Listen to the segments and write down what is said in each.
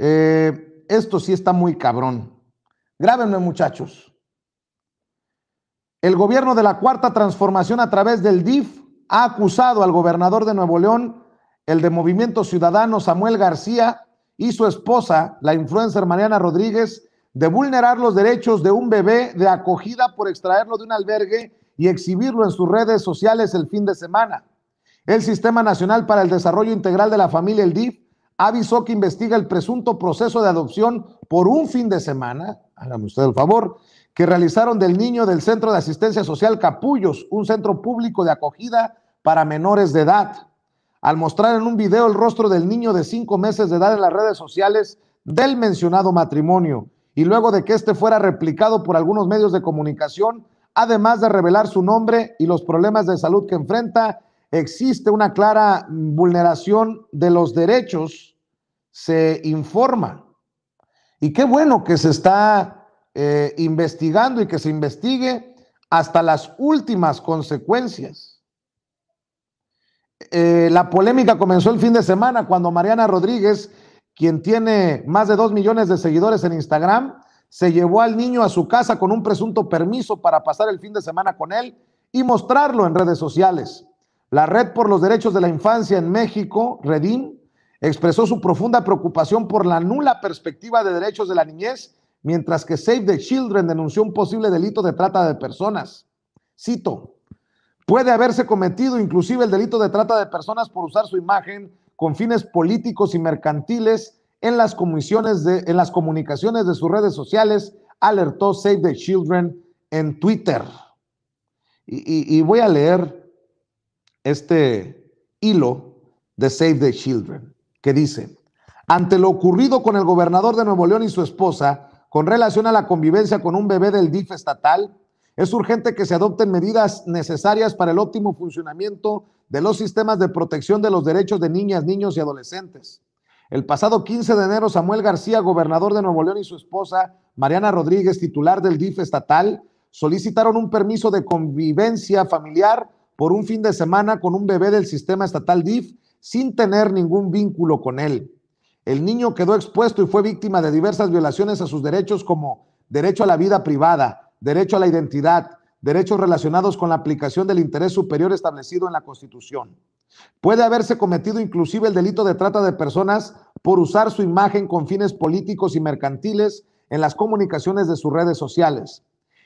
Eh, esto sí está muy cabrón. Grábenme, muchachos. El gobierno de la Cuarta Transformación a través del DIF ha acusado al gobernador de Nuevo León, el de Movimiento Ciudadano Samuel García, y su esposa, la influencer Mariana Rodríguez, de vulnerar los derechos de un bebé de acogida por extraerlo de un albergue y exhibirlo en sus redes sociales el fin de semana. El Sistema Nacional para el Desarrollo Integral de la Familia, el DIF, avisó que investiga el presunto proceso de adopción por un fin de semana, hágame usted el favor, que realizaron del niño del Centro de Asistencia Social Capullos, un centro público de acogida para menores de edad. Al mostrar en un video el rostro del niño de cinco meses de edad en las redes sociales del mencionado matrimonio, y luego de que este fuera replicado por algunos medios de comunicación, además de revelar su nombre y los problemas de salud que enfrenta, existe una clara vulneración de los derechos, se informa. Y qué bueno que se está eh, investigando y que se investigue hasta las últimas consecuencias. Eh, la polémica comenzó el fin de semana cuando Mariana Rodríguez, quien tiene más de dos millones de seguidores en Instagram, se llevó al niño a su casa con un presunto permiso para pasar el fin de semana con él y mostrarlo en redes sociales. La Red por los Derechos de la Infancia en México, Redim, expresó su profunda preocupación por la nula perspectiva de derechos de la niñez, mientras que Save the Children denunció un posible delito de trata de personas. Cito, puede haberse cometido inclusive el delito de trata de personas por usar su imagen con fines políticos y mercantiles en las, comisiones de, en las comunicaciones de sus redes sociales, alertó Save the Children en Twitter. y, y voy a leer este hilo de Save the Children, que dice, ante lo ocurrido con el gobernador de Nuevo León y su esposa con relación a la convivencia con un bebé del DIF estatal, es urgente que se adopten medidas necesarias para el óptimo funcionamiento de los sistemas de protección de los derechos de niñas, niños y adolescentes. El pasado 15 de enero, Samuel García, gobernador de Nuevo León, y su esposa, Mariana Rodríguez, titular del DIF estatal, solicitaron un permiso de convivencia familiar por un fin de semana con un bebé del sistema estatal DIF sin tener ningún vínculo con él. El niño quedó expuesto y fue víctima de diversas violaciones a sus derechos como derecho a la vida privada, derecho a la identidad, derechos relacionados con la aplicación del interés superior establecido en la Constitución. Puede haberse cometido inclusive el delito de trata de personas por usar su imagen con fines políticos y mercantiles en las comunicaciones de sus redes sociales.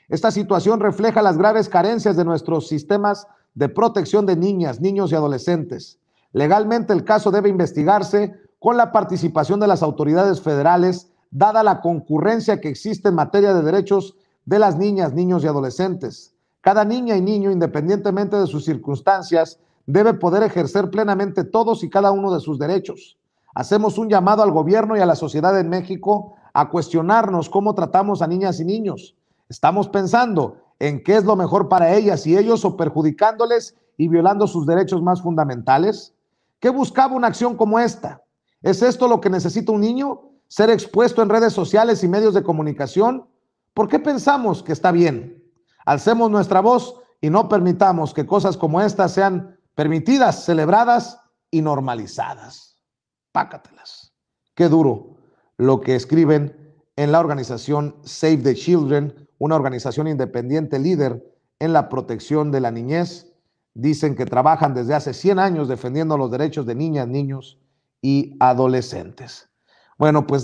Esta situación refleja las graves carencias de nuestros sistemas de protección de niñas, niños y adolescentes. Legalmente el caso debe investigarse con la participación de las autoridades federales, dada la concurrencia que existe en materia de derechos de las niñas, niños y adolescentes. Cada niña y niño, independientemente de sus circunstancias, debe poder ejercer plenamente todos y cada uno de sus derechos. Hacemos un llamado al gobierno y a la sociedad en México a cuestionarnos cómo tratamos a niñas y niños. Estamos pensando en qué es lo mejor para ellas y ellos o perjudicándoles y violando sus derechos más fundamentales? ¿Qué buscaba una acción como esta? ¿Es esto lo que necesita un niño? ¿Ser expuesto en redes sociales y medios de comunicación? ¿Por qué pensamos que está bien? Alcemos nuestra voz y no permitamos que cosas como estas sean permitidas, celebradas y normalizadas. Pácatelas. Qué duro lo que escriben en la organización Save the Children una organización independiente líder en la protección de la niñez. Dicen que trabajan desde hace 100 años defendiendo los derechos de niñas, niños y adolescentes. Bueno, pues